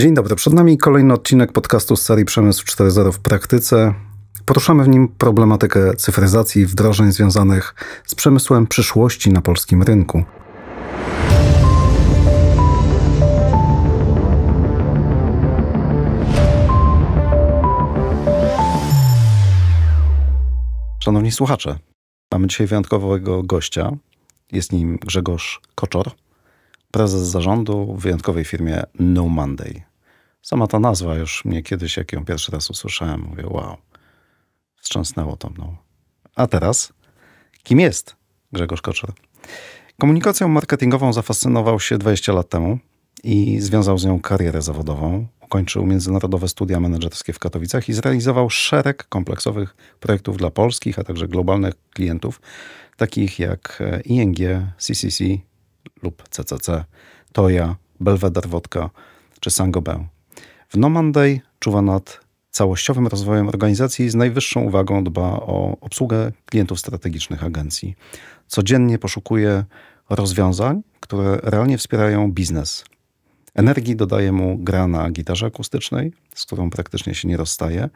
Dzień dobry, przed nami kolejny odcinek podcastu z serii Przemysł 4.0 w praktyce. Poruszamy w nim problematykę cyfryzacji i wdrożeń związanych z przemysłem przyszłości na polskim rynku. Szanowni słuchacze, mamy dzisiaj wyjątkowego gościa. Jest nim Grzegorz Koczor, prezes zarządu w wyjątkowej firmie No Monday. Sama ta nazwa już mnie kiedyś, jak ją pierwszy raz usłyszałem, mówię, wow, wstrząsnęło to mną. A teraz, kim jest Grzegorz Koczor? Komunikacją marketingową zafascynował się 20 lat temu i związał z nią karierę zawodową. Ukończył międzynarodowe studia menedżerskie w Katowicach i zrealizował szereg kompleksowych projektów dla polskich, a także globalnych klientów, takich jak e, ING, CCC lub CCC, Toya, Belvedere Wodka czy Saint-Gobain. W No Monday czuwa nad całościowym rozwojem organizacji i z najwyższą uwagą dba o obsługę klientów strategicznych agencji. Codziennie poszukuje rozwiązań, które realnie wspierają biznes. Energii dodaje mu gra na gitarze akustycznej, z którą praktycznie się nie rozstaje.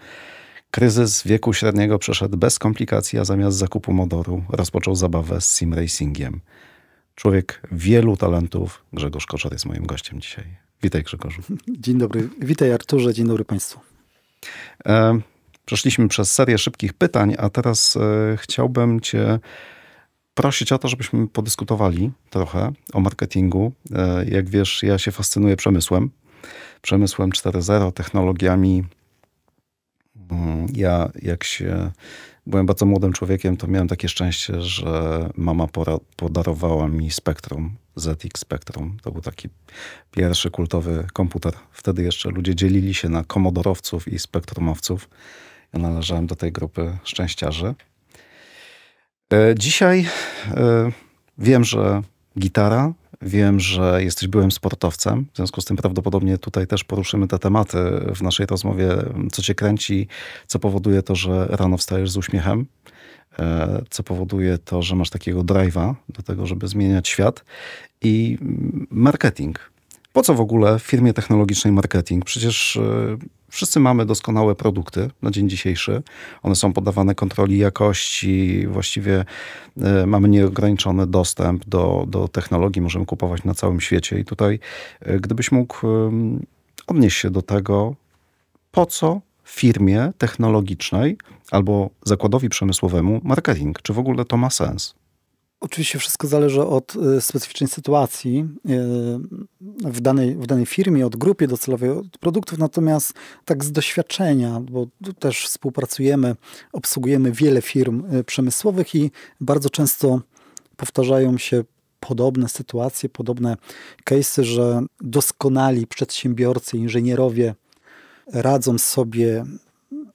Kryzys wieku średniego przeszedł bez komplikacji, a zamiast zakupu modoru rozpoczął zabawę z sim racingiem. Człowiek wielu talentów, Grzegorz Koczor jest moim gościem dzisiaj. Witaj Grzegorzu. Dzień dobry. Witaj Arturze, dzień dobry Państwu. E, przeszliśmy przez serię szybkich pytań, a teraz e, chciałbym Cię prosić o to, żebyśmy podyskutowali trochę o marketingu. E, jak wiesz, ja się fascynuję przemysłem, przemysłem 4.0, technologiami. Mm, ja, jak się byłem bardzo młodym człowiekiem, to miałem takie szczęście, że mama podarowała mi Spectrum, ZX Spectrum. To był taki pierwszy kultowy komputer. Wtedy jeszcze ludzie dzielili się na komodorowców i spektrumowców. Ja należałem do tej grupy szczęściarzy. E, dzisiaj e, wiem, że gitara Wiem, że jesteś byłym sportowcem, w związku z tym prawdopodobnie tutaj też poruszymy te tematy w naszej rozmowie. Co cię kręci, co powoduje to, że rano wstajesz z uśmiechem, e, co powoduje to, że masz takiego drive'a do tego, żeby zmieniać świat i marketing. Po co w ogóle w firmie technologicznej marketing? Przecież e, Wszyscy mamy doskonałe produkty na dzień dzisiejszy. One są podawane kontroli jakości, właściwie e, mamy nieograniczony dostęp do, do technologii, możemy kupować na całym świecie. I tutaj, e, gdybyś mógł odnieść się do tego, po co firmie technologicznej albo zakładowi przemysłowemu marketing? Czy w ogóle to ma sens? Oczywiście wszystko zależy od y, specyficznej sytuacji y, w danej, w danej firmie, od grupie docelowej, od produktów, natomiast tak z doświadczenia, bo też współpracujemy, obsługujemy wiele firm y, przemysłowych i bardzo często powtarzają się podobne sytuacje, podobne case'y, że doskonali przedsiębiorcy, inżynierowie radzą sobie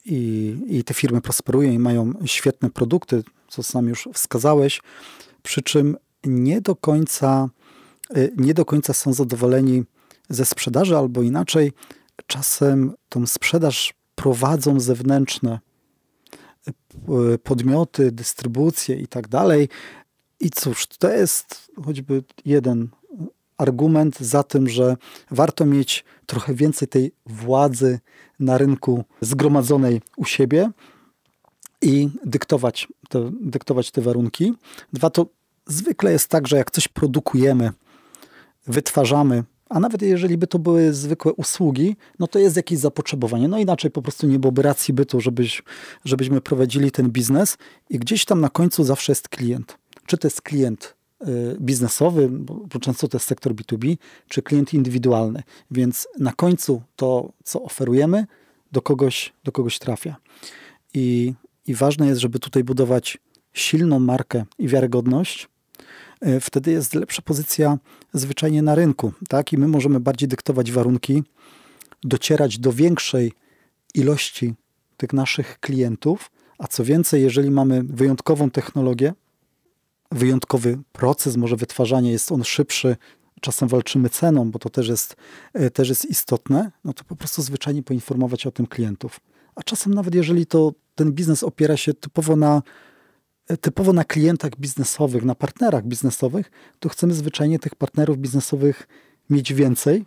i, i te firmy prosperują i mają świetne produkty, co sam już wskazałeś, przy czym nie do końca, y, nie do końca są zadowoleni ze sprzedaży, albo inaczej, czasem tą sprzedaż prowadzą zewnętrzne y, y, podmioty, dystrybucje i tak dalej. I cóż, to jest choćby jeden argument za tym, że warto mieć trochę więcej tej władzy na rynku zgromadzonej u siebie i dyktować te, dyktować te warunki. Dwa, to zwykle jest tak, że jak coś produkujemy, wytwarzamy, a nawet jeżeli by to były zwykłe usługi, no to jest jakieś zapotrzebowanie. No inaczej po prostu nie byłoby racji bytu, żebyś, żebyśmy prowadzili ten biznes i gdzieś tam na końcu zawsze jest klient. Czy to jest klient y, biznesowy, bo często to jest sektor B2B, czy klient indywidualny. Więc na końcu to, co oferujemy, do kogoś, do kogoś trafia. I, I ważne jest, żeby tutaj budować silną markę i wiarygodność, E, wtedy jest lepsza pozycja zwyczajnie na rynku, tak? I my możemy bardziej dyktować warunki, docierać do większej ilości tych naszych klientów, a co więcej, jeżeli mamy wyjątkową technologię, wyjątkowy proces może wytwarzania, jest on szybszy, czasem walczymy ceną, bo to też jest, e, też jest istotne, no to po prostu zwyczajnie poinformować o tym klientów. A czasem nawet jeżeli to ten biznes opiera się typowo na typowo na klientach biznesowych, na partnerach biznesowych, to chcemy zwyczajnie tych partnerów biznesowych mieć więcej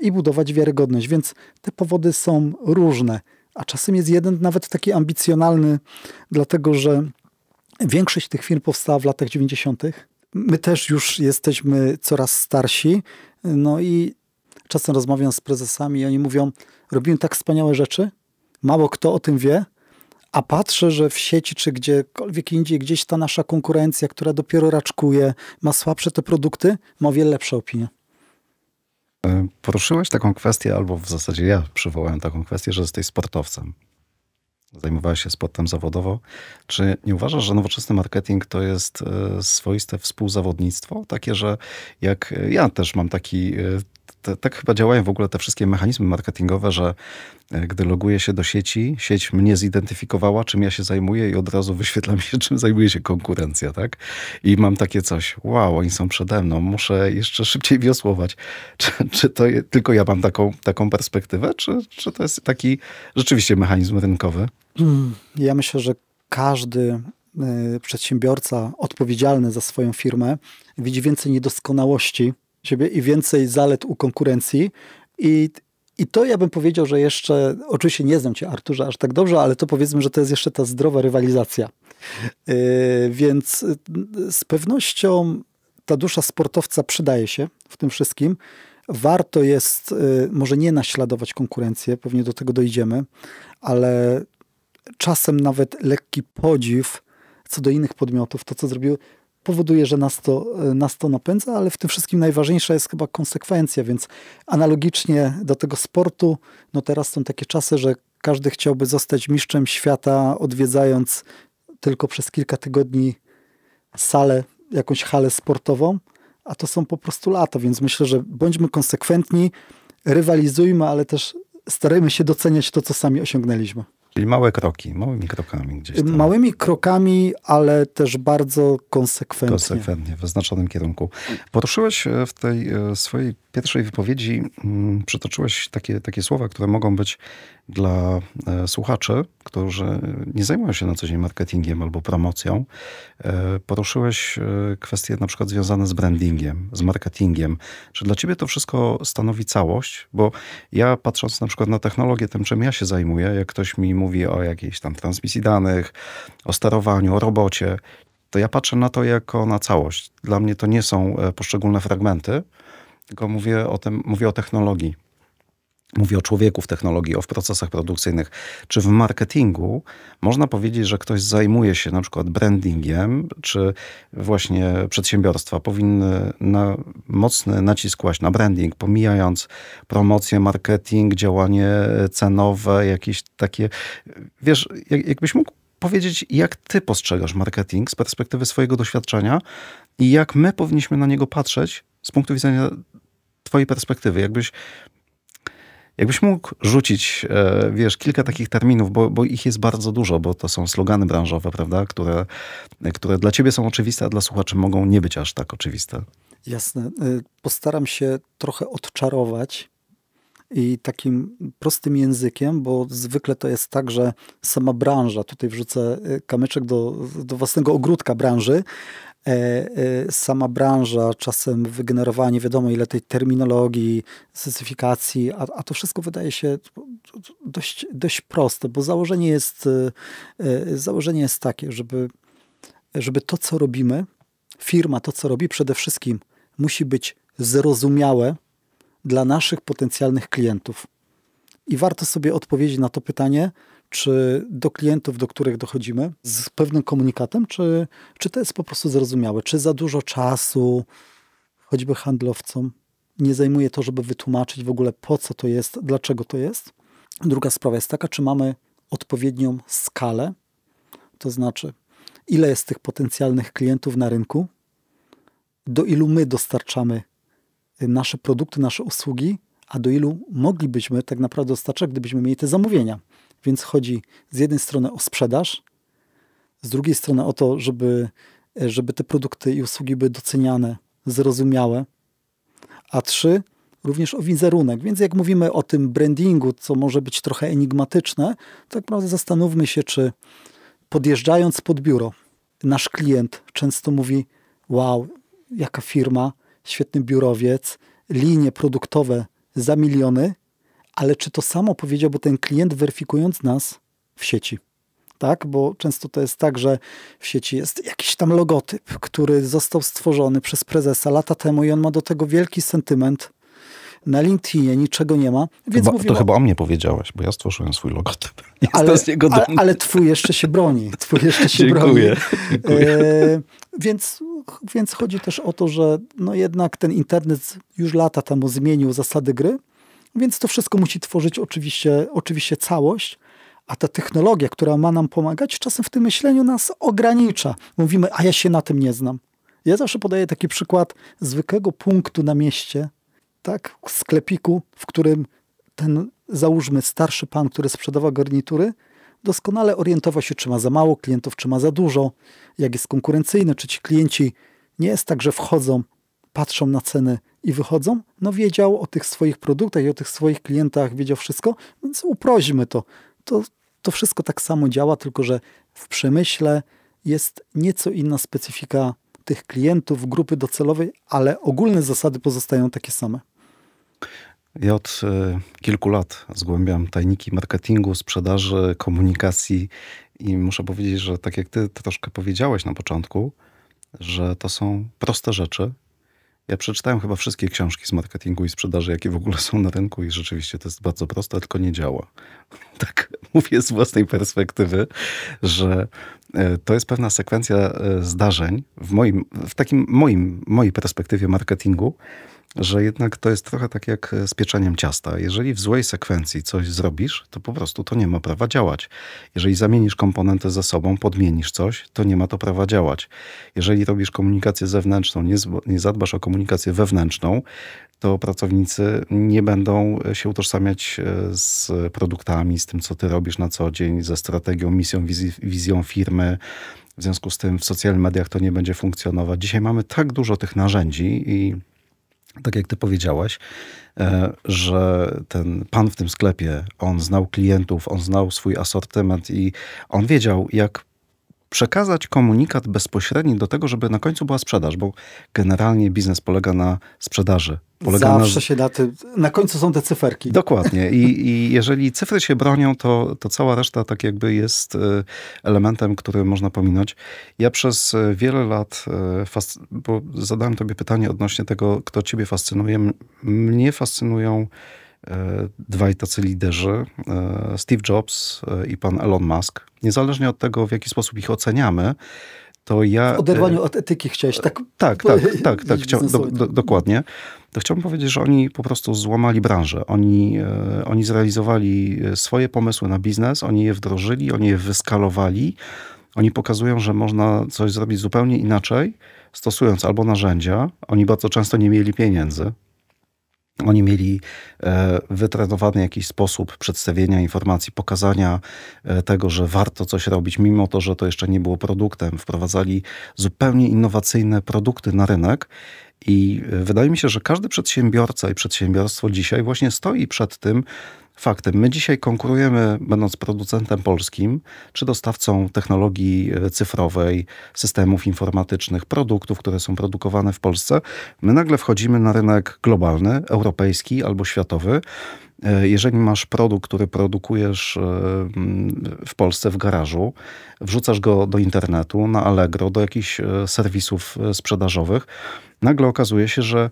i budować wiarygodność. Więc te powody są różne, a czasem jest jeden nawet taki ambicjonalny, dlatego że większość tych firm powstała w latach 90. My też już jesteśmy coraz starsi, no i czasem rozmawiam z prezesami i oni mówią, robimy tak wspaniałe rzeczy, mało kto o tym wie, a patrzę, że w sieci czy gdziekolwiek indziej, gdzieś ta nasza konkurencja, która dopiero raczkuje, ma słabsze te produkty, ma o wiele lepsze opinie. E, poruszyłeś taką kwestię, albo w zasadzie ja przywołałem taką kwestię, że jesteś sportowcem. Zajmowałeś się sportem zawodowo. Czy nie uważasz, że nowoczesny marketing to jest e, swoiste współzawodnictwo? Takie, że jak ja też mam taki e, tak chyba działają w ogóle te wszystkie mechanizmy marketingowe, że e, gdy loguję się do sieci, sieć mnie zidentyfikowała, czym ja się zajmuję i od razu wyświetla mi się, czym zajmuje się konkurencja, tak? I mam takie coś, wow, oni są przede mną, muszę jeszcze szybciej wiosłować. Czy, czy to je, tylko ja mam taką, taką perspektywę, czy, czy to jest taki rzeczywiście mechanizm rynkowy? Hmm, ja myślę, że każdy e, przedsiębiorca odpowiedzialny za swoją firmę widzi więcej niedoskonałości siebie i więcej zalet u konkurencji. I, I to ja bym powiedział, że jeszcze, oczywiście nie znam cię Arturze aż tak dobrze, ale to powiedzmy, że to jest jeszcze ta zdrowa rywalizacja. Yy, więc e, z pewnością ta dusza sportowca przydaje się w tym wszystkim. Warto jest yy, może nie naśladować konkurencję, pewnie do tego dojdziemy, ale czasem nawet lekki podziw co do innych podmiotów, to co zrobił powoduje, że nas to, e, nas to napędza, ale w tym wszystkim najważniejsza jest chyba konsekwencja, więc analogicznie do tego sportu, no teraz są takie czasy, że każdy chciałby zostać mistrzem świata, odwiedzając tylko przez kilka tygodni salę, jakąś halę sportową, a to są po prostu lata, więc myślę, że bądźmy konsekwentni, rywalizujmy, ale też starajmy się doceniać to, co sami osiągnęliśmy. Czyli małe kroki, małymi krokami gdzieś. Tam. Małymi krokami, ale też bardzo konsekwentnie. Konsekwentnie, w wyznaczonym kierunku. Poruszyłeś e, w tej e, swojej pierwszej wypowiedzi, mm, przytoczyłeś takie, takie słowa, które mogą być dla e, słuchaczy, którzy nie zajmują się na co dzień marketingiem albo promocją. E, poruszyłeś e, kwestie na przykład związane z brandingiem, z marketingiem. Czy dla ciebie to wszystko stanowi całość? Bo ja patrząc na przykład na technologię, tym czym ja się zajmuję, jak ktoś mi mówi o jakiejś tam transmisji danych, o sterowaniu, o robocie, to ja patrzę na to jako na całość. Dla mnie to nie są poszczególne fragmenty, tylko mówię o tym, mówię o technologii mówię o człowieku w technologii, o w procesach produkcyjnych, czy w marketingu, można powiedzieć, że ktoś zajmuje się na przykład brandingiem, czy właśnie przedsiębiorstwa powinny na mocny nacisk kłaść na branding, pomijając promocję, marketing, działanie cenowe, jakieś takie. Wiesz, jakbyś mógł powiedzieć, jak ty postrzegasz marketing z perspektywy swojego doświadczenia i jak my powinniśmy na niego patrzeć z punktu widzenia twojej perspektywy. Jakbyś Jakbyś mógł rzucić, e, wiesz, kilka takich terminów, bo, bo, ich jest bardzo dużo, bo to są slogany branżowe, prawda, które, które dla ciebie są oczywiste, a dla słuchaczy mogą nie być aż tak oczywiste. Jasne. E, postaram się trochę odczarować i takim prostym językiem, bo zwykle to jest tak, że sama branża, tutaj wrzucę e, kamyczek do, do własnego ogródka branży, E, e, sama branża, czasem wygenerowanie nie wiadomo ile tej terminologii, specyfikacji, a, a to wszystko wydaje się dość, dość proste, bo założenie jest, e, założenie jest takie, żeby, żeby to, co robimy, firma, to, co robi, przede wszystkim musi być zrozumiałe dla naszych potencjalnych klientów. I warto sobie odpowiedzieć na to pytanie, czy do klientów, do których dochodzimy, z pewnym komunikatem, czy, czy to jest po prostu zrozumiałe? Czy za dużo czasu, choćby handlowcom, nie zajmuje to, żeby wytłumaczyć w ogóle po co to jest, dlaczego to jest? Druga sprawa jest taka, czy mamy odpowiednią skalę, to znaczy ile jest tych potencjalnych klientów na rynku, do ilu my dostarczamy y, nasze produkty, nasze usługi, a do ilu moglibyśmy tak naprawdę dostarczać, gdybyśmy mieli te zamówienia. Więc chodzi z jednej strony o sprzedaż, z drugiej strony o to, żeby, e, żeby te produkty i usługi były doceniane, zrozumiałe, a trzy, również o wizerunek. Więc jak mówimy o tym brandingu, co może być trochę enigmatyczne, to tak naprawdę zastanówmy się, czy podjeżdżając pod biuro, nasz klient często mówi: Wow, jaka firma, świetny biurowiec, linie produktowe za miliony, ale czy to samo powiedziałby ten klient, weryfikując nas w sieci? tak? Bo często to jest tak, że w sieci jest jakiś tam logotyp, który został stworzony przez prezesa lata temu i on ma do tego wielki sentyment. Na LinkedInie niczego nie ma, więc chyba, To chyba o mnie powiedziałaś, bo ja stworzyłem swój logotyp. Ale, z niego ale, ale twój jeszcze się broni. Twój jeszcze się dziękuję, broni. Dziękuję. E, więc, więc chodzi też o to, że no jednak ten internet już lata temu zmienił zasady gry, więc to wszystko musi tworzyć oczywiście, oczywiście całość. A ta technologia, która ma nam pomagać, czasem w tym myśleniu nas ogranicza. Mówimy, a ja się na tym nie znam. Ja zawsze podaję taki przykład zwykłego punktu na mieście, tak, sklepiku, w którym ten, załóżmy, starszy pan, który sprzedawał garnitury, doskonale orientował się, czy ma za mało klientów, czy ma za dużo, jak jest konkurencyjny, czy ci klienci nie jest tak, że wchodzą, patrzą na ceny i wychodzą, no wiedział o tych swoich produktach i o tych swoich klientach, wiedział wszystko, więc uprośmy to. To, to wszystko tak samo działa, tylko że w przemyśle jest nieco inna specyfika tych klientów, grupy docelowej, ale ogólne zasady pozostają takie same. Ja od e, kilku lat zgłębiam tajniki marketingu, sprzedaży, komunikacji i muszę powiedzieć, że tak jak ty troszkę powiedziałeś na początku, że to są proste rzeczy, ja przeczytałem chyba wszystkie książki z marketingu i sprzedaży, jakie w ogóle są na rynku i rzeczywiście to jest bardzo proste, tylko nie działa. Tak mówię z własnej perspektywy, że e, to jest pewna sekwencja e, zdarzeń w moim, w takim moim, mojej perspektywie marketingu, że jednak to jest trochę tak jak e, z pieczeniem ciasta. Jeżeli w złej sekwencji coś zrobisz, to po prostu to nie ma prawa działać. Jeżeli zamienisz komponentę ze sobą, podmienisz coś, to nie ma to prawa działać. Jeżeli robisz komunikację zewnętrzną, nie, nie zadbasz o komunikację wewnętrzną, to pracownicy nie będą e, się utożsamiać e, z produktami, z tym, co ty robisz na co dzień, ze strategią, misją, wizją firmy. W związku z tym w socjalnych mediach to nie będzie funkcjonować. Dzisiaj mamy tak dużo tych narzędzi i tak jak ty powiedziałaś, e, że ten pan w tym sklepie, on znał klientów, on znał swój asortyment i on wiedział, jak przekazać komunikat bezpośredni do tego, żeby na końcu była sprzedaż, bo generalnie biznes polega na sprzedaży. Polega Zawsze na... się da, tym. na końcu są te cyferki. Dokładnie. I, I, jeżeli cyfry się bronią, to, to cała reszta tak jakby jest e, elementem, który można pominąć. Ja przez e, wiele lat, e, bo zadałem tobie pytanie odnośnie tego, kto ciebie fascynuje. Mnie fascynują E, dwaj tacy liderzy, e, Steve Jobs e, i pan Elon Musk. Niezależnie od tego, w jaki sposób ich oceniamy, to ja... W oderwaniu od etyki chciałeś tak... Tak, tak, tak, tak chcia, do, do, dokładnie. To chciałbym powiedzieć, że oni po prostu złamali branżę. Oni, oni zrealizowali swoje pomysły na biznes, oni je wdrożyli, oni je wyskalowali. Oni pokazują, że można coś zrobić zupełnie inaczej, stosując albo narzędzia. Oni bardzo często nie mieli pieniędzy, oni mieli e, wytrenowany jakiś sposób przedstawienia informacji, pokazania e, tego, że warto coś robić, mimo to, że to jeszcze nie było produktem. Wprowadzali zupełnie innowacyjne produkty na rynek. I e, wydaje mi się, że każdy przedsiębiorca i przedsiębiorstwo dzisiaj właśnie stoi przed tym, faktem. My dzisiaj konkurujemy, będąc producentem polskim, czy dostawcą technologii e, cyfrowej, systemów informatycznych, produktów, które są produkowane w Polsce. My nagle wchodzimy na rynek globalny, europejski albo światowy. E, jeżeli masz produkt, który produkujesz e, w Polsce w garażu, wrzucasz go do internetu, na Allegro, do jakichś serwisów sprzedażowych, nagle okazuje się, że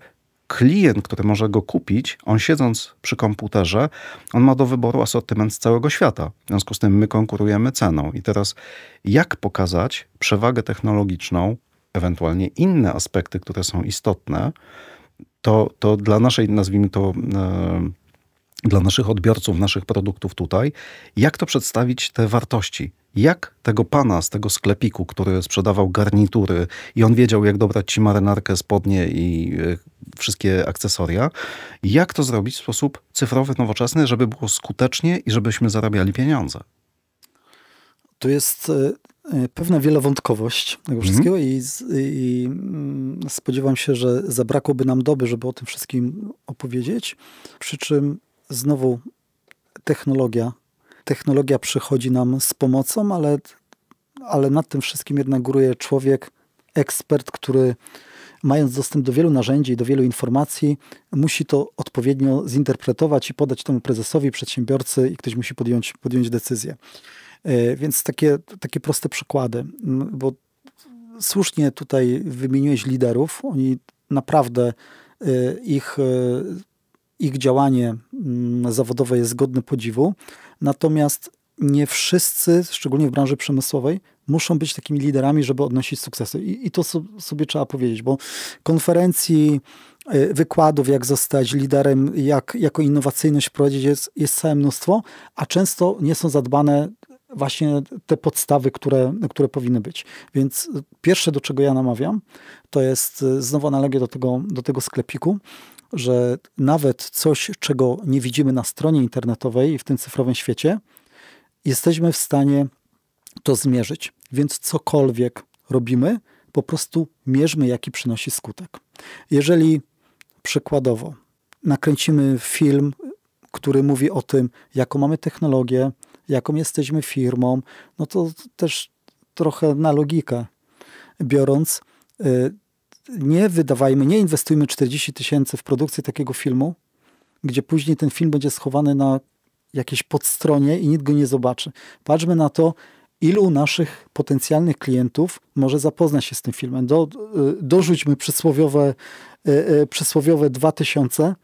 klient, który może go kupić, on siedząc przy komputerze, on ma do wyboru asortyment z całego świata. W związku z tym my konkurujemy ceną. I teraz jak pokazać przewagę technologiczną, ewentualnie inne aspekty, które są istotne, to, to dla naszej, nazwijmy to, yy, dla naszych odbiorców, naszych produktów tutaj, jak to przedstawić te wartości. Jak tego pana z tego sklepiku, który sprzedawał garnitury i on wiedział, jak dobrać ci marynarkę, spodnie i e, wszystkie akcesoria, jak to zrobić w sposób cyfrowy, nowoczesny, żeby było skutecznie i żebyśmy zarabiali pieniądze? To jest e, e, pewna wielowątkowość tego mhm. wszystkiego mm. i, i, mm, spodziewam się, że zabrakłoby nam doby, żeby o tym wszystkim opowiedzieć. Przy czym znowu technologia. Technologia przychodzi nam z pomocą, ale, ale nad tym wszystkim jednak góruje człowiek, ekspert, który mając dostęp do wielu narzędzi i do wielu informacji, musi to odpowiednio zinterpretować i podać temu prezesowi, przedsiębiorcy i ktoś musi podjąć, podjąć decyzję. E, więc takie, takie proste przykłady, bo słusznie tutaj wymieniłeś liderów, oni naprawdę e, ich e, ich działanie mm, zawodowe jest godne podziwu, natomiast nie wszyscy, szczególnie w branży przemysłowej, muszą być takimi liderami, żeby odnosić sukcesy. I, i to sobie trzeba powiedzieć, bo konferencji, y, wykładów, jak zostać liderem, jak, jako innowacyjność prowadzić, jest, jest całe mnóstwo, a często nie są zadbane właśnie te podstawy, które, które powinny być. Więc y, pierwsze, do czego ja namawiam, to jest, y, znowu analogia do tego, do tego sklepiku, że nawet coś, czego nie widzimy na stronie internetowej i w tym cyfrowym świecie, jesteśmy w stanie to zmierzyć. Więc cokolwiek robimy, po prostu mierzmy, jaki przynosi skutek. Jeżeli przykładowo nakręcimy film, który mówi o tym, jaką mamy technologię, jaką jesteśmy firmą, no to też trochę na logikę biorąc, y, nie wydawajmy, nie inwestujmy 40 tysięcy w produkcję takiego filmu, gdzie później ten film będzie schowany na jakiejś podstronie i nikt go nie zobaczy. Patrzmy na to, ilu naszych potencjalnych klientów może zapoznać się z tym filmem. Do, y, dorzućmy przysłowiowe, y, y, przysłowiowe 2000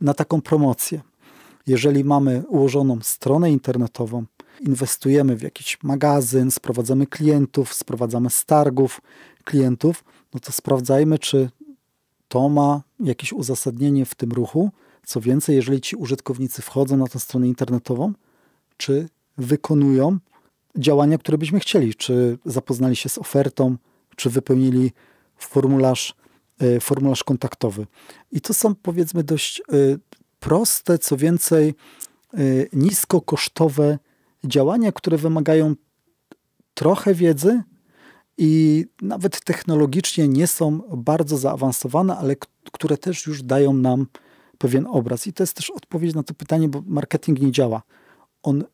na taką promocję. Jeżeli mamy ułożoną stronę internetową, inwestujemy w jakiś magazyn, sprowadzamy klientów, sprowadzamy z targów klientów, no to sprawdzajmy, czy to ma jakieś uzasadnienie w tym ruchu. Co więcej, jeżeli ci użytkownicy wchodzą na tę stronę internetową, czy wykonują działania, które byśmy chcieli, czy zapoznali się z ofertą, czy wypełnili formularz, e, formularz kontaktowy. I to są powiedzmy dość e, proste, co więcej, e, niskokosztowe działania, które wymagają trochę wiedzy, i nawet technologicznie nie są bardzo zaawansowane, ale które też już dają nam pewien obraz. I to jest też odpowiedź na to pytanie, bo marketing nie działa. On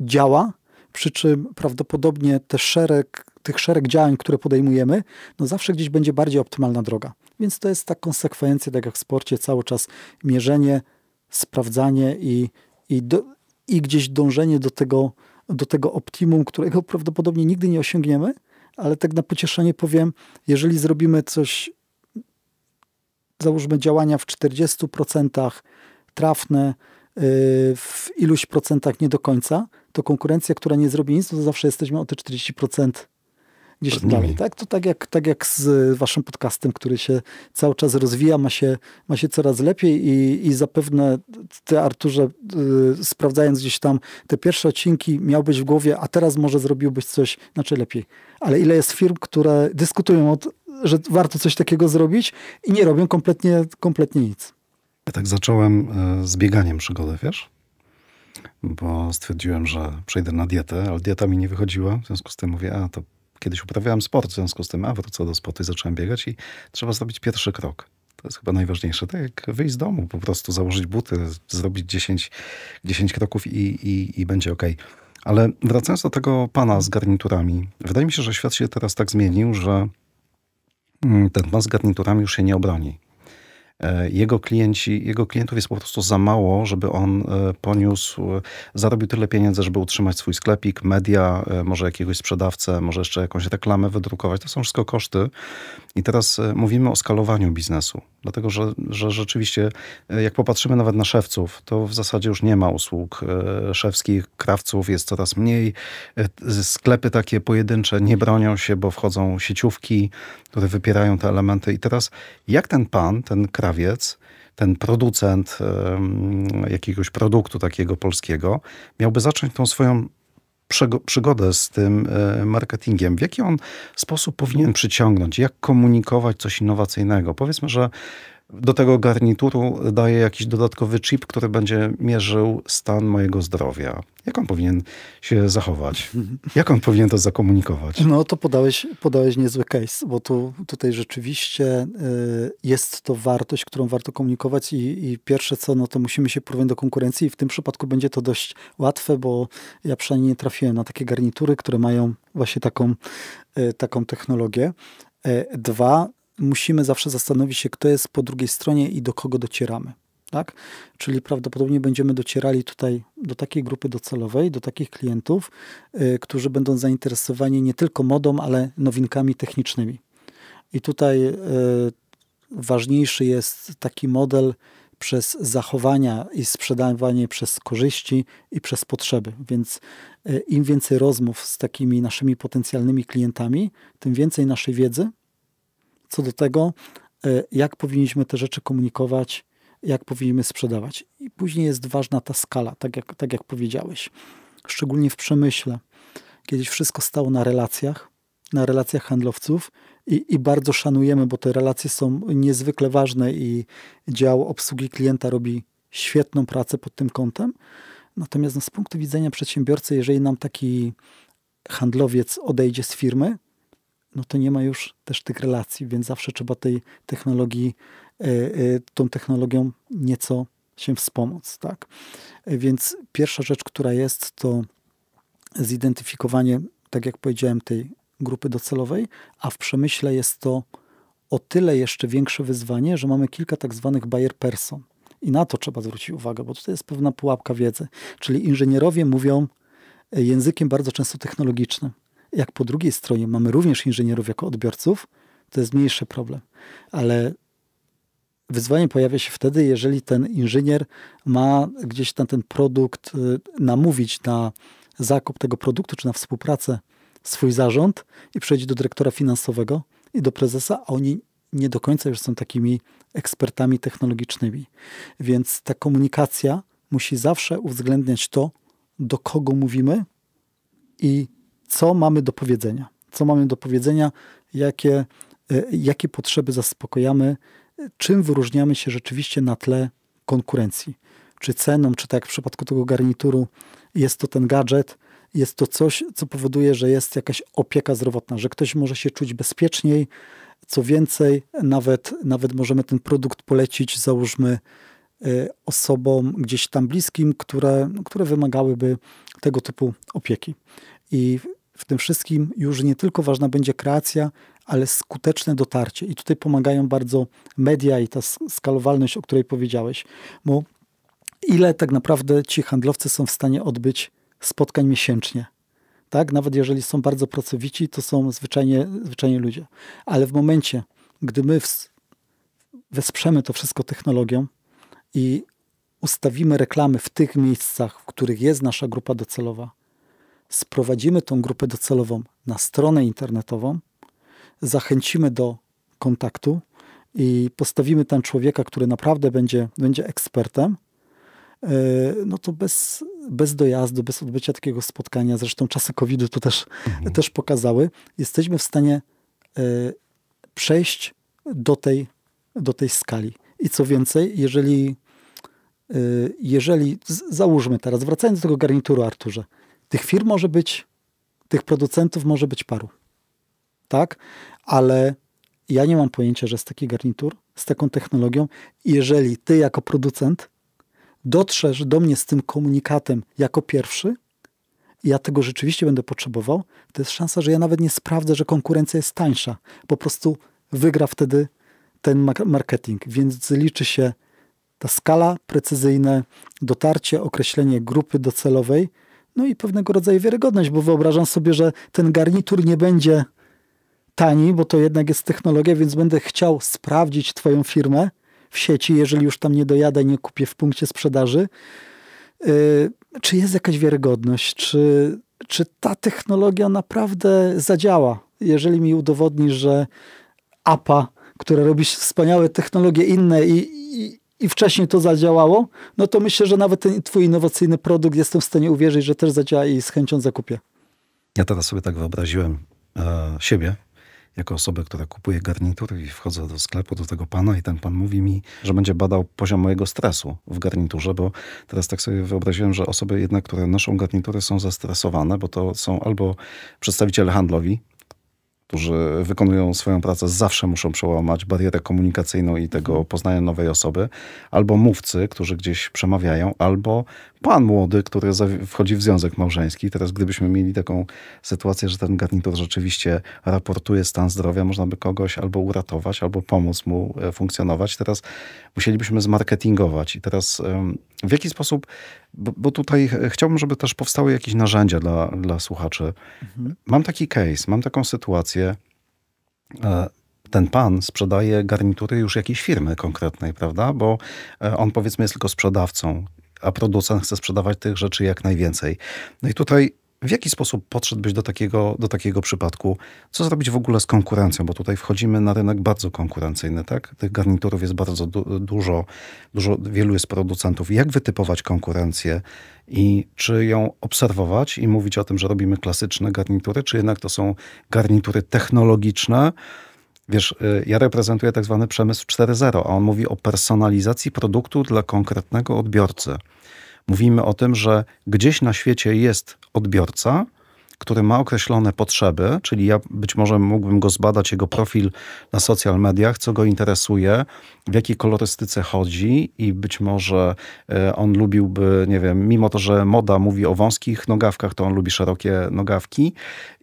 działa, przy czym prawdopodobnie te szereg, tych szereg działań, które podejmujemy, no zawsze gdzieś będzie bardziej optymalna droga. Więc to jest ta konsekwencja, tak jak w sporcie, cały czas mierzenie, sprawdzanie i, i, do, i gdzieś dążenie do tego, do tego optimum, którego prawdopodobnie nigdy nie osiągniemy, ale tak na pocieszenie powiem, jeżeli zrobimy coś, załóżmy działania w 40% trafne, y, w iluś procentach nie do końca, to konkurencja, która nie zrobi nic, to zawsze jesteśmy o te 40% gdzieś dalej, tak? To tak jak, tak jak z waszym podcastem, który się cały czas rozwija, ma się, ma się coraz lepiej i, i zapewne ty, Arturze, y, sprawdzając gdzieś tam te pierwsze odcinki, miałbyś w głowie, a teraz może zrobiłbyś coś, znaczy lepiej. Ale ile jest firm, które dyskutują o że warto coś takiego zrobić i nie robią kompletnie, kompletnie nic. Ja tak zacząłem y, z bieganiem przygodę, wiesz? Bo stwierdziłem, że przejdę na dietę, ale dieta mi nie wychodziła. W związku z tym mówię, a to kiedyś uprawiałem sport, w związku z tym a co do sportu i zacząłem biegać i trzeba zrobić pierwszy krok. To jest chyba najważniejsze. Tak jak wyjść z domu, po prostu założyć buty, zrobić 10, 10 kroków i, i, i będzie ok. Ale wracając do tego pana z garniturami, wydaje mi się, że świat się teraz tak zmienił, że mm, ten pan z garniturami już się nie obroni. E, jego, klienci, jego klientów jest po prostu za mało, żeby on e, poniósł, e, zarobił tyle pieniędzy, żeby utrzymać swój sklepik, media, może jakiegoś sprzedawcę, może jeszcze jakąś reklamę wydrukować. To są wszystko koszty. I teraz mówimy o skalowaniu biznesu, dlatego że, że rzeczywiście, jak popatrzymy nawet na szewców, to w zasadzie już nie ma usług szewskich, krawców jest coraz mniej. Sklepy takie pojedyncze nie bronią się, bo wchodzą sieciówki, które wypierają te elementy. I teraz jak ten pan, ten krawiec, krawiec, ten producent jakiegoś produktu takiego polskiego, miałby zacząć tą swoją przygodę z tym e, marketingiem. W jaki on sposób powinien przyciągnąć? Jak komunikować coś innowacyjnego? Powiedzmy, że do tego garnituru daję jakiś dodatkowy chip, który będzie mierzył stan mojego zdrowia. Jak on powinien się zachować? Jak on powinien to zakomunikować? No to podałeś, podałeś niezły case, bo tu, tutaj rzeczywiście y, jest to wartość, którą warto komunikować i, i, pierwsze co, no to musimy się porównać do konkurencji i w tym przypadku będzie to dość łatwe, bo ja przynajmniej nie trafiłem na takie garnitury, które mają właśnie taką, y, taką technologię. Y, dwa, musimy zawsze zastanowić się, kto jest po drugiej stronie i do kogo docieramy. Tak? Czyli prawdopodobnie będziemy docierali tutaj do takiej grupy docelowej, do takich klientów, y, którzy będą zainteresowani nie tylko modą, ale nowinkami technicznymi. I tutaj y, ważniejszy jest taki model przez zachowania i sprzedawanie przez korzyści i przez potrzeby. Więc y, im więcej rozmów z takimi naszymi potencjalnymi klientami, tym więcej naszej wiedzy, co do tego, e, jak powinniśmy te rzeczy komunikować, jak powinniśmy sprzedawać. I później jest ważna ta skala, tak jak, tak jak powiedziałeś. Szczególnie w przemyśle. Kiedyś wszystko stało na relacjach, na relacjach handlowców i, i bardzo szanujemy, bo te relacje są niezwykle ważne i dział obsługi klienta robi świetną pracę pod tym kątem. Natomiast no, z punktu widzenia przedsiębiorcy, jeżeli nam taki handlowiec odejdzie z firmy, no to nie ma już też tych relacji, więc zawsze trzeba tej technologii, e, e, tą technologią nieco się wspomóc. Tak? E, więc pierwsza rzecz, która jest, to zidentyfikowanie, tak jak powiedziałem, tej grupy docelowej, a w przemyśle jest to o tyle jeszcze większe wyzwanie, że mamy kilka tak zwanych buyer person. I na to trzeba zwrócić uwagę, bo tutaj jest pewna pułapka wiedzy. Czyli inżynierowie mówią językiem bardzo często technologicznym jak po drugiej stronie mamy również inżynierów jako odbiorców, to jest mniejszy problem. Ale wyzwanie pojawia się wtedy, jeżeli ten inżynier ma gdzieś ten, ten produkt y, namówić na zakup tego produktu czy na współpracę swój zarząd i przejdzie do dyrektora finansowego i do prezesa, a oni nie do końca już są takimi ekspertami technologicznymi. Więc ta komunikacja musi zawsze uwzględniać to, do kogo mówimy i co mamy do powiedzenia. Co mamy do powiedzenia, jakie, e, jakie potrzeby zaspokojamy, czym wyróżniamy się rzeczywiście na tle konkurencji. Czy ceną, czy tak jak w przypadku tego garnituru, jest to ten gadżet, jest to coś, co powoduje, że jest jakaś opieka zdrowotna, że ktoś może się czuć bezpieczniej. Co więcej, nawet, nawet możemy ten produkt polecić, załóżmy, e, osobom gdzieś tam bliskim, które, które wymagałyby tego typu opieki. I w tym wszystkim już nie tylko ważna będzie kreacja, ale skuteczne dotarcie. I tutaj pomagają bardzo media i ta skalowalność, o której powiedziałeś. Bo ile tak naprawdę ci handlowcy są w stanie odbyć spotkań miesięcznie? Tak? Nawet jeżeli są bardzo pracowici, to są zwyczajnie, zwyczajnie ludzie. Ale w momencie, gdy my wesprzemy to wszystko technologią i ustawimy reklamy w tych miejscach, w których jest nasza grupa docelowa, sprowadzimy tą grupę docelową na stronę internetową, zachęcimy do kontaktu i postawimy tam człowieka, który naprawdę będzie, będzie ekspertem, e, no to bez, bez dojazdu, bez odbycia takiego spotkania, zresztą czasy COVID-u to też, mhm. też pokazały, jesteśmy w stanie e, przejść do tej, do tej skali. I co więcej, jeżeli, e, jeżeli załóżmy teraz, wracając do tego garnituru, Arturze, tych firm może być, tych producentów może być paru, tak? Ale ja nie mam pojęcia, że z taki garnitur, z taką technologią, jeżeli ty jako producent dotrzesz do mnie z tym komunikatem jako pierwszy, ja tego rzeczywiście będę potrzebował, to jest szansa, że ja nawet nie sprawdzę, że konkurencja jest tańsza. Po prostu wygra wtedy ten marketing. Więc liczy się ta skala, precyzyjne dotarcie, określenie grupy docelowej, no i pewnego rodzaju wiarygodność, bo wyobrażam sobie, że ten garnitur nie będzie tani, bo to jednak jest technologia, więc będę chciał sprawdzić Twoją firmę w sieci, jeżeli już tam nie dojadę, nie kupię w punkcie sprzedaży. Yy, czy jest jakaś wiarygodność? Czy, czy ta technologia naprawdę zadziała? Jeżeli mi udowodnisz, że APA, która robi wspaniałe technologie inne i, i, i wcześniej to zadziałało, no to myślę, że nawet ten twój innowacyjny produkt jestem w stanie uwierzyć, że też zadziała i z chęcią zakupię. Ja teraz sobie tak wyobraziłem e, siebie, jako osobę, która kupuje garnitury i wchodzę do sklepu do tego pana i ten pan mówi mi, że będzie badał poziom mojego stresu w garniturze, bo teraz tak sobie wyobraziłem, że osoby jednak, które noszą garnitury są zestresowane, bo to są albo przedstawiciele handlowi, którzy wykonują swoją pracę, zawsze muszą przełamać barierę komunikacyjną i tego mhm. poznania nowej osoby, albo mówcy, którzy gdzieś przemawiają, albo pan młody, który wchodzi w związek małżeński. Teraz, gdybyśmy mieli taką sytuację, że ten garnitur rzeczywiście raportuje stan zdrowia, można by kogoś albo uratować, albo pomóc mu e, funkcjonować. Teraz musielibyśmy zmarketingować. I teraz w jaki sposób bo, bo, tutaj chciałbym, żeby też powstały jakieś narzędzia dla, dla słuchaczy. Mhm. Mam taki case, mam taką sytuację. E, ten pan sprzedaje garnitury już jakiejś firmy konkretnej, prawda? Bo e, on powiedzmy jest tylko sprzedawcą, a producent chce sprzedawać tych rzeczy jak najwięcej. No i tutaj w jaki sposób podszedłbyś do takiego, do takiego przypadku? Co zrobić w ogóle z konkurencją? Bo tutaj wchodzimy na rynek bardzo konkurencyjny, tak? Tych garniturów jest bardzo du dużo, dużo, wielu jest producentów. Jak wytypować konkurencję i czy ją obserwować i mówić o tym, że robimy klasyczne garnitury, czy jednak to są garnitury technologiczne? Wiesz, y, ja reprezentuję tak zwany przemysł 4.0, a on mówi o personalizacji produktu dla konkretnego odbiorcy. Mówimy o tym, że gdzieś na świecie jest odbiorca, który ma określone potrzeby, czyli ja być może mógłbym go zbadać, jego profil na social mediach, co go interesuje, w jakiej kolorystyce chodzi i być może e, on lubiłby, nie wiem, mimo to, że moda mówi o wąskich nogawkach, to on lubi szerokie nogawki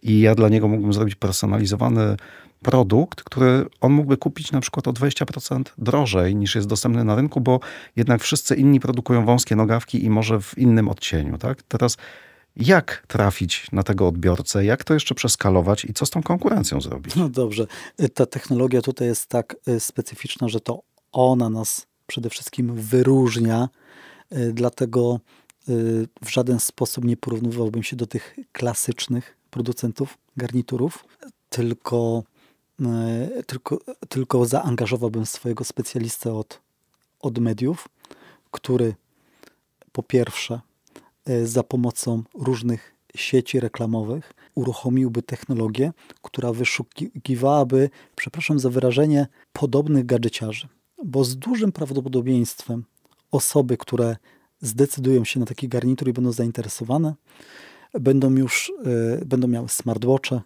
i ja dla niego mógłbym zrobić personalizowany produkt, który on mógłby kupić na przykład o 20% drożej niż jest dostępny na rynku, bo jednak wszyscy inni produkują wąskie nogawki i może w innym odcieniu. Tak? Teraz jak trafić na tego odbiorcę, jak to jeszcze przeskalować i co z tą konkurencją zrobić. No dobrze, y, ta technologia tutaj jest tak y, specyficzna, że to ona nas przede wszystkim wyróżnia, y, dlatego w żaden sposób nie porównywałbym się do tych klasycznych producentów garniturów, tylko, tylko, tylko zaangażowałbym swojego specjalistę od, od mediów, który po pierwsze E, za pomocą różnych sieci reklamowych uruchomiłby technologię, która wyszukiwałaby, przepraszam za wyrażenie, podobnych gadżeciarzy. Bo z dużym prawdopodobieństwem osoby, które zdecydują się na taki garnitur i będą zainteresowane, będą już e, będą miały smartwatche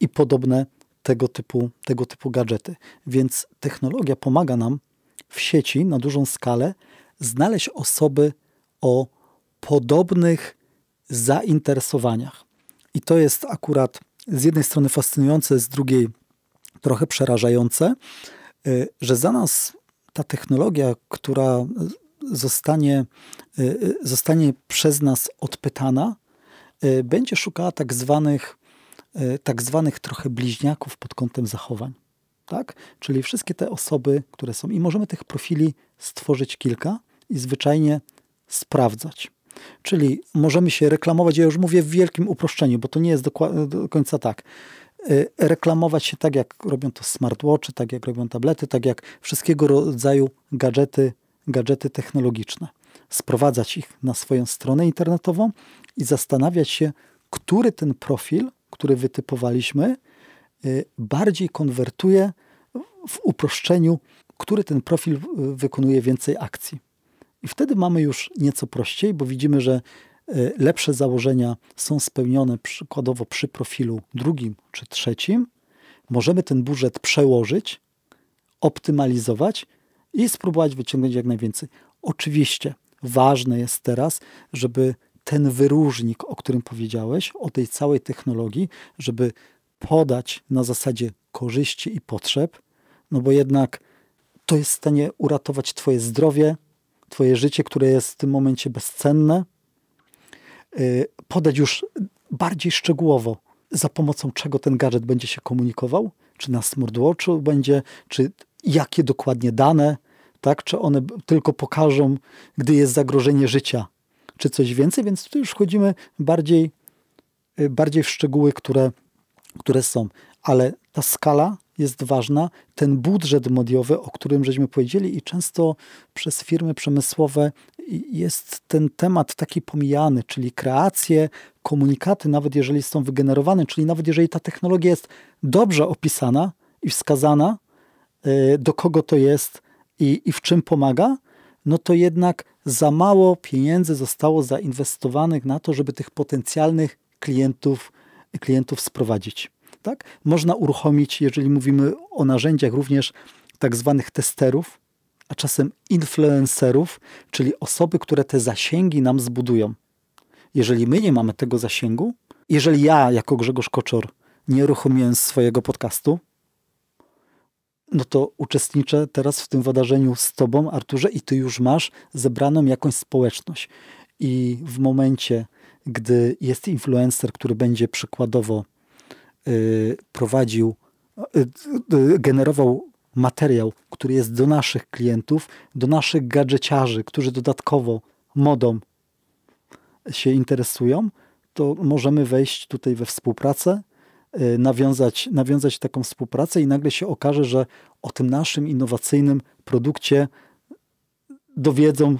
i podobne tego typu, tego typu gadżety. Więc technologia pomaga nam w sieci na dużą skalę znaleźć osoby o podobnych zainteresowaniach. I to jest akurat z jednej strony fascynujące, z drugiej trochę przerażające, y, że za nas ta technologia, która zostanie, y, y, zostanie przez nas odpytana, będzie szukała tak zwanych, tak zwanych trochę bliźniaków pod kątem zachowań. Tak? Czyli wszystkie te osoby, które są, i możemy tych profili stworzyć kilka i zwyczajnie sprawdzać. Czyli możemy się reklamować, ja już mówię w wielkim uproszczeniu, bo to nie jest do, końca tak. Y, reklamować się tak, jak robią to smartwatchy, tak jak robią tablety, tak jak wszystkiego rodzaju gadżety, gadżety technologiczne. Sprowadzać ich na swoją stronę internetową i zastanawiać się, który ten profil, który wytypowaliśmy, y, bardziej konwertuje w uproszczeniu, który ten profil y, wykonuje więcej akcji. I wtedy mamy już nieco prościej, bo widzimy, że e, lepsze założenia są spełnione przykładowo przy profilu drugim czy trzecim. Możemy ten budżet przełożyć, optymalizować i spróbować wyciągnąć jak najwięcej. Oczywiście ważne jest teraz, żeby ten wyróżnik, o którym powiedziałeś, o tej całej technologii, żeby podać na zasadzie korzyści i potrzeb, no bo jednak to jest w stanie uratować Twoje zdrowie, Twoje życie, które jest w tym momencie bezcenne, y, podać już bardziej szczegółowo, za pomocą czego ten gadżet będzie się komunikował, czy na smartwatchu będzie, czy jakie dokładnie dane, tak? czy one tylko pokażą, gdy jest zagrożenie życia, czy coś więcej, więc tu już wchodzimy bardziej, y, bardziej w szczegóły, które, które są. Ale ta skala jest ważna, ten budżet modiowy, o którym żeśmy powiedzieli i często przez firmy przemysłowe jest ten temat taki pomijany, czyli kreacje, komunikaty, nawet jeżeli są wygenerowane, czyli nawet jeżeli ta technologia jest dobrze opisana i wskazana, y, do kogo to jest i, i w czym pomaga, no to jednak za mało pieniędzy zostało zainwestowanych na to, żeby tych potencjalnych klientów, klientów sprowadzić tak? Można uruchomić, jeżeli mówimy o narzędziach, również tak zwanych testerów, a czasem influencerów, czyli osoby, które te zasięgi nam zbudują. Jeżeli my nie mamy tego zasięgu, jeżeli ja jako Grzegorz Koczor nie uruchomiłem swojego podcastu, no to uczestniczę teraz w tym wydarzeniu z Tobą, Arturze, i Ty już masz zebraną jakąś społeczność. I w momencie, gdy jest influencer, który będzie przykładowo Y, prowadził, y, y, generował materiał, który jest do naszych klientów, do naszych gadżeciarzy, którzy dodatkowo modą się interesują, to możemy wejść tutaj we współpracę, nawiązać, nawiązać taką współpracę i nagle się okaże, że o tym naszym innowacyjnym produkcie dowiedzą,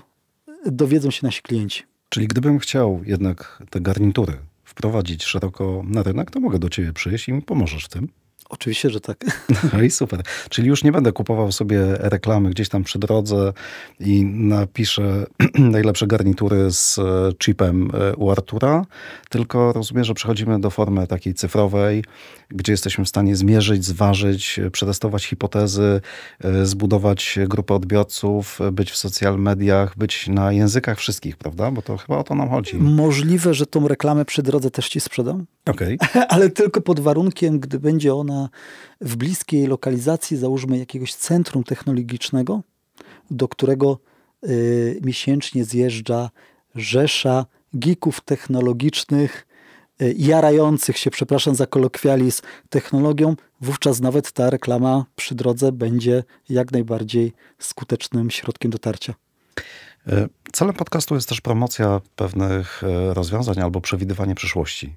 dowiedzą się nasi klienci. Czyli gdybym chciał jednak te garnitury wprowadzić szeroko na rynek, to mogę do ciebie przyjść i mi pomożesz w tym. Oczywiście, że tak. No i super. Czyli już nie będę kupował sobie reklamy gdzieś tam przy drodze i napiszę najlepsze garnitury z e, chipem e, u Artura, tylko rozumiem, że przechodzimy do formy takiej cyfrowej, gdzie jesteśmy w stanie zmierzyć, zważyć, przetestować hipotezy, e, zbudować grupę odbiorców, być w social mediach, być na językach wszystkich, prawda? Bo to chyba o to nam chodzi. Możliwe, że tą reklamę przy drodze też ci sprzedam. Okej. Okay. Ale tylko pod warunkiem, gdy będzie ona położona w bliskiej lokalizacji, załóżmy jakiegoś centrum technologicznego, do którego y, miesięcznie zjeżdża rzesza geeków technologicznych, y, jarających się, przepraszam za kolokwializm, technologią, wówczas nawet ta reklama przy drodze będzie jak najbardziej skutecznym środkiem dotarcia. E, celem podcastu jest też promocja pewnych e, rozwiązań albo przewidywanie przyszłości.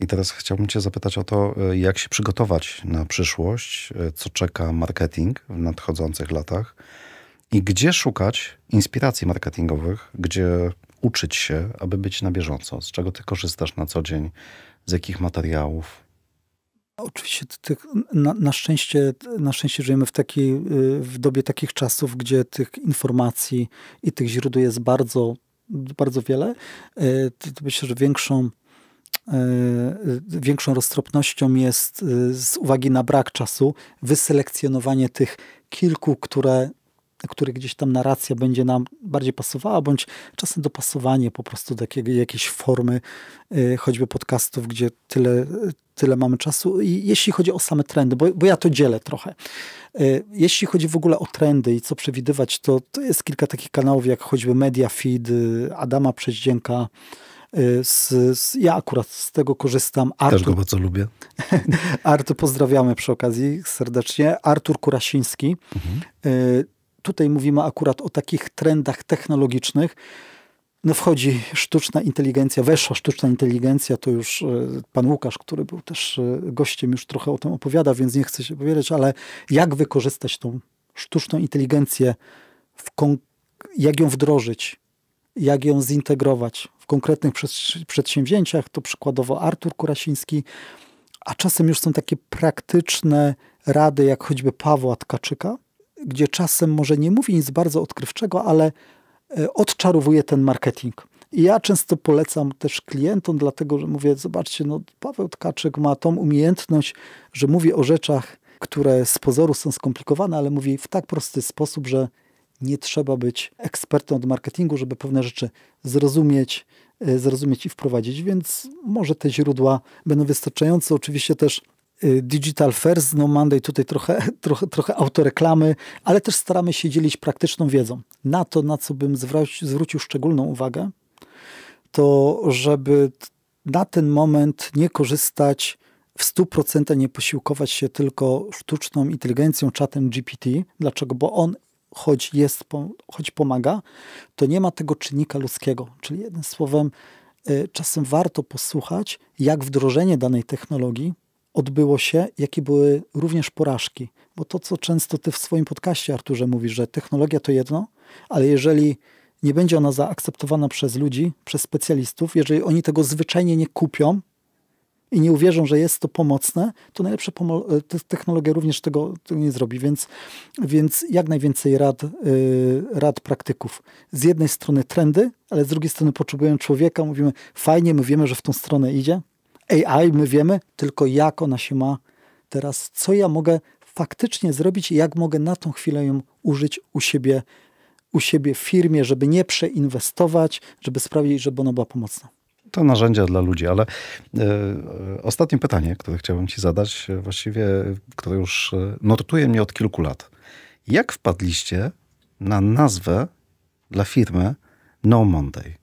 I teraz chciałbym Cię zapytać o to, e, jak się przygotować na przyszłość, e, co czeka marketing w nadchodzących latach i gdzie szukać inspiracji marketingowych, gdzie uczyć się, aby być na bieżąco? Z czego Ty korzystasz na co dzień? Z jakich materiałów? Oczywiście tych, na, na, szczęście, na szczęście żyjemy w, takiej, y, w dobie takich czasów, gdzie tych informacji i tych źródeł jest bardzo, bardzo wiele. E, myślę, że większą Y, większą roztropnością jest y, z uwagi na brak czasu wyselekcjonowanie tych kilku, które które gdzieś tam narracja będzie nam bardziej pasowała, bądź czasem dopasowanie po prostu do jakiejś formy y, choćby podcastów, gdzie tyle, tyle mamy czasu. I jeśli chodzi o same trendy, bo, bo ja to dzielę trochę. Jeśli chodzi w ogóle o trendy i co przewidywać, to, to jest kilka takich kanałów jak choćby Media Feed, Adama Przeździenka, z, z, ja akurat z tego korzystam. Artur, Też go bardzo lubię. Artur, pozdrawiamy przy okazji serdecznie. Artur Kurasiński. Mhm. Y, tutaj mówimy akurat o takich trendach technologicznych. No wchodzi sztuczna inteligencja, weszła sztuczna inteligencja, to już y, pan Łukasz, który był też y, gościem, już trochę o tym opowiada, więc nie chcę się powiedzieć, ale jak wykorzystać tą sztuczną inteligencję, jak ją wdrożyć jak ją zintegrować w konkretnych przedsięwzięciach. To przykładowo Artur Kurasiński, a czasem już są takie praktyczne rady, jak choćby Pawła Tkaczyka, gdzie czasem może nie mówi nic bardzo odkrywczego, ale e, odczarowuje ten marketing. I ja często polecam też klientom, dlatego że mówię, zobaczcie, no Paweł Tkaczyk ma tą umiejętność, że mówi o rzeczach, które z pozoru są skomplikowane, ale mówi w tak prosty sposób, że nie trzeba być ekspertem od marketingu, żeby pewne rzeczy zrozumieć, e, zrozumieć i wprowadzić, więc może te źródła będą wystarczające. Oczywiście też e, Digital First, no Monday tutaj trochę, trochę, trochę autoreklamy, ale też staramy się dzielić praktyczną wiedzą. Na to, na co bym zwrócił, zwrócił szczególną uwagę, to żeby na ten moment nie korzystać w 100% nie posiłkować się tylko sztuczną inteligencją, czatem GPT. Dlaczego? Bo on choć, jest, choć pomaga, to nie ma tego czynnika ludzkiego. Czyli jednym słowem, e, czasem warto posłuchać, jak wdrożenie danej technologii odbyło się, jakie były również porażki. Bo to, co często ty w swoim podcaście, Arturze, mówisz, że technologia to jedno, ale jeżeli nie będzie ona zaakceptowana przez ludzi, przez specjalistów, jeżeli oni tego zwyczajnie nie kupią, i nie uwierzą, że jest to pomocne, to najlepsza pomo- e, technologia również tego, tego nie zrobi. Więc, więc jak najwięcej rad, yy, rad praktyków. Z jednej strony trendy, ale z drugiej strony potrzebujemy człowieka, mówimy fajnie, my wiemy, że w tą stronę idzie. AI my wiemy, tylko jak ona się ma teraz, co ja mogę faktycznie zrobić i jak mogę na tą chwilę ją użyć u siebie, u siebie w firmie, żeby nie przeinwestować, żeby sprawić, żeby ona była pomocna to narzędzia dla ludzi, ale e, ostatnie pytanie, które chciałbym ci zadać, e, właściwie, które już e, nurtuje mnie od kilku lat. Jak wpadliście na nazwę dla firmy No Monday?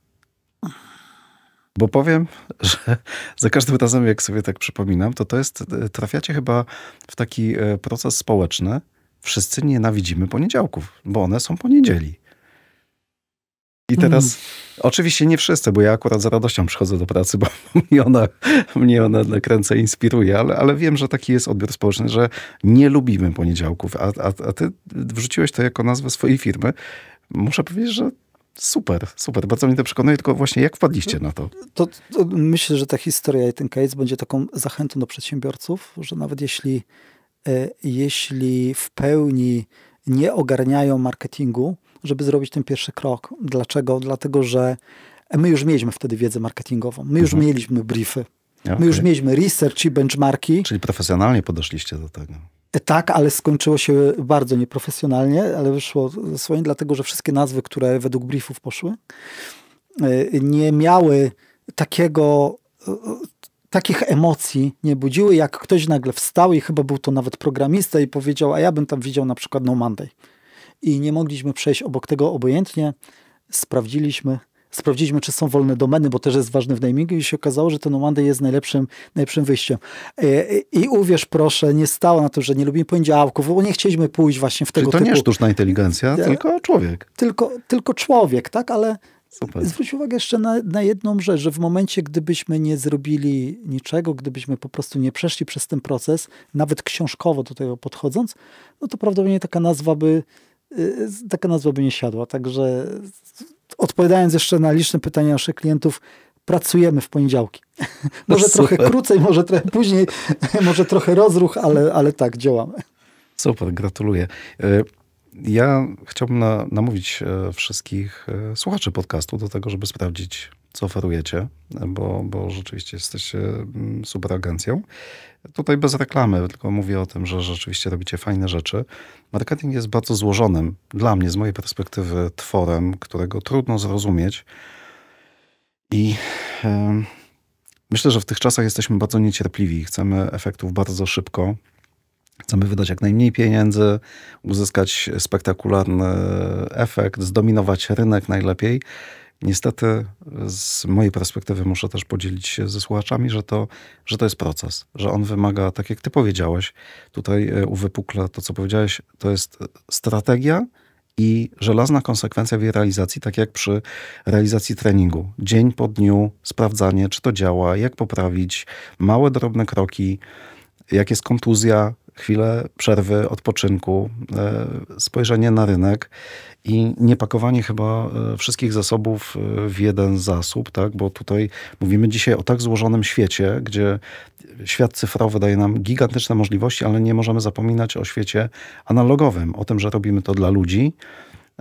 Bo powiem, że za każdym razem, jak sobie tak przypominam, to to jest, trafiacie chyba w taki proces społeczny. Wszyscy nienawidzimy poniedziałków, bo one są poniedzieli. I mm. teraz mm. oczywiście nie wszyscy, bo ja akurat z radością przychodzę do pracy, bo mnie ona, mnie ona nakręca inspiruje, ale, ale wiem, że taki jest odbiór społeczny, że nie lubimy poniedziałków. A, a, a ty wrzuciłeś to jako nazwę swojej firmy. Muszę powiedzieć, że Super, super. Bardzo mnie to przekonuje, tylko właśnie jak wpadliście na to? To, to myślę, że ta historia i ten case będzie taką zachętą do przedsiębiorców, że nawet jeśli, e, jeśli w pełni nie ogarniają marketingu, żeby zrobić ten pierwszy krok. Dlaczego? Dlatego, że my już mieliśmy wtedy wiedzę marketingową, my już mhm. mieliśmy briefy, okay. my już mieliśmy research i benchmarki. Czyli profesjonalnie podeszliście do tego. E, tak, ale skończyło się bardzo nieprofesjonalnie, ale wyszło swoim, dlatego że wszystkie nazwy, które według briefów poszły, e, nie miały takiego, e, takich emocji, nie budziły, jak ktoś nagle wstał i chyba był to nawet programista i powiedział, a ja bym tam widział na przykład No Monday i nie mogliśmy przejść obok tego obojętnie. Sprawdziliśmy, sprawdziliśmy, czy są wolne domeny, bo też jest ważne w namingu i się okazało, że ten One jest najlepszym, najlepszym wyjściem. E, I uwierz proszę, nie stało na to, że nie lubimy poniedziałków, bo nie chcieliśmy pójść właśnie w tego Czyli to typu... nie sztuczna inteligencja, ja, e, tylko człowiek. Tylko, tylko człowiek, tak, ale Super. Zwróć uwagę jeszcze na, na, jedną rzecz, że w momencie, gdybyśmy nie zrobili niczego, gdybyśmy po prostu nie przeszli przez ten proces, nawet książkowo do tego podchodząc, no to prawdopodobnie taka nazwa by Y, taka nazwa by nie siadła. Także odpowiadając jeszcze na liczne pytania naszych klientów, pracujemy w poniedziałki. może trochę krócej, może trochę później, może trochę rozruch, ale, ale tak, działamy. Super, gratuluję. Y, ja chciałbym na, namówić y, wszystkich słuchaczy podcastu do tego, żeby sprawdzić co oferujecie, bo, bo rzeczywiście jesteście mm, super agencją. Tutaj bez reklamy, tylko mówię o tym, że rzeczywiście robicie fajne rzeczy. Marketing jest bardzo złożonym, dla mnie, z mojej perspektywy, tworem, którego trudno zrozumieć. I myślę, że w tych czasach jesteśmy bardzo niecierpliwi. Chcemy efektów bardzo szybko. Chcemy wydać jak najmniej pieniędzy, uzyskać spektakularny efekt, zdominować rynek najlepiej. Niestety z mojej perspektywy muszę też podzielić się ze słuchaczami, że to, że to jest proces, że on wymaga, tak jak ty powiedziałeś, tutaj e, uwypukle to, co powiedziałeś, to jest strategia, i żelazna konsekwencja w jej realizacji, tak jak przy realizacji treningu. Dzień po dniu sprawdzanie, czy to działa, jak poprawić, małe, drobne kroki, jak jest kontuzja, chwilę przerwy, odpoczynku, e, spojrzenie na rynek i nie pakowanie chyba e, wszystkich zasobów e, w jeden zasób, tak? bo tutaj mówimy dzisiaj o tak złożonym świecie, gdzie świat cyfrowy daje nam gigantyczne możliwości, ale nie możemy zapominać o świecie analogowym, o tym, że robimy to dla ludzi,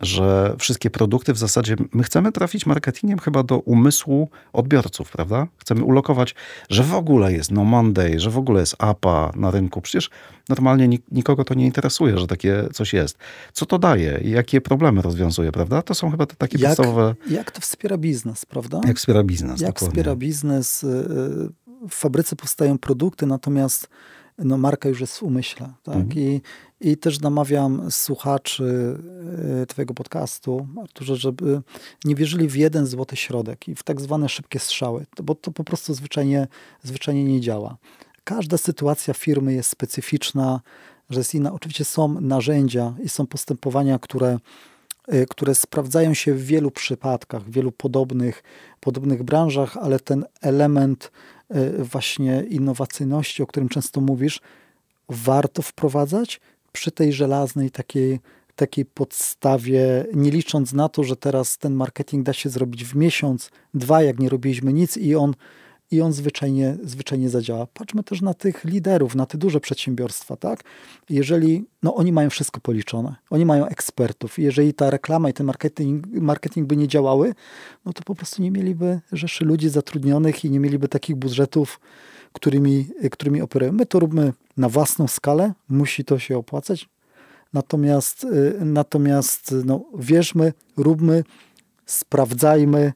że wszystkie produkty w zasadzie, my chcemy trafić marketingiem chyba do umysłu odbiorców, prawda? Chcemy ulokować, że w ogóle jest No Monday, że w ogóle jest APA na rynku. Przecież normalnie nikogo to nie interesuje, że takie coś jest. Co to daje i jakie problemy rozwiązuje, prawda? To są chyba te takie jak, podstawowe... Jak to wspiera biznes, prawda? Jak wspiera biznes, Jak dokładnie. wspiera biznes. Y, y, w fabryce powstają produkty, natomiast no, marka już jest w umyśle. Tak? Mhm. I i też namawiam słuchaczy y, Twojego podcastu, Arturze, żeby nie wierzyli w jeden złoty środek i w tak zwane szybkie strzały, bo to po prostu zwyczajnie, zwyczajnie nie działa. Każda sytuacja firmy jest specyficzna, że jest inna. Oczywiście są narzędzia i są postępowania, które, y, które sprawdzają się w wielu przypadkach, w wielu podobnych, podobnych branżach, ale ten element y, właśnie innowacyjności, o którym często mówisz, warto wprowadzać, przy tej żelaznej takiej, takiej podstawie, nie licząc na to, że teraz ten marketing da się zrobić w miesiąc, dwa, jak nie robiliśmy nic i on, i on zwyczajnie, zwyczajnie zadziała. Patrzmy też na tych liderów, na te duże przedsiębiorstwa, tak? Jeżeli, no oni mają wszystko policzone, oni mają ekspertów, jeżeli ta reklama i ten marketing, marketing by nie działały, no to po prostu nie mieliby rzeszy ludzi zatrudnionych i nie mieliby takich budżetów, którymi, y, którymi operują. My to róbmy na własną skalę, musi to się opłacać. Natomiast, y, natomiast no, wierzmy, róbmy, sprawdzajmy,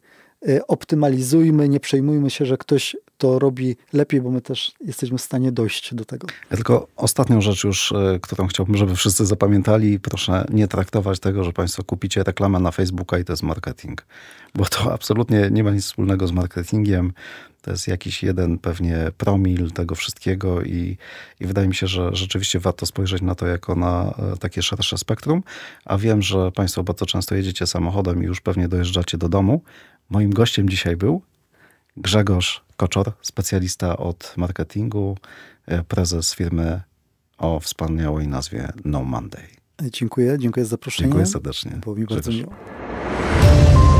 y, optymalizujmy, nie przejmujmy się, że ktoś to robi lepiej, bo my też jesteśmy w stanie dojść do tego. Ja tylko ostatnią rzecz już, którą chciałbym, żeby wszyscy zapamiętali. Proszę nie traktować tego, że państwo kupicie reklamę na Facebooka i to jest marketing, bo to absolutnie nie ma nic wspólnego z marketingiem. To jest jakiś jeden pewnie promil tego wszystkiego i, i wydaje mi się, że rzeczywiście warto spojrzeć na to jako na e, takie szersze spektrum. A wiem, że Państwo bardzo często jedziecie samochodem i już pewnie dojeżdżacie do domu. Moim gościem dzisiaj był Grzegorz Koczor, specjalista od marketingu, e, prezes firmy o wspaniałej nazwie No Monday. Dziękuję, dziękuję za zaproszenie. Dziękuję serdecznie. Było mi bardzo miło.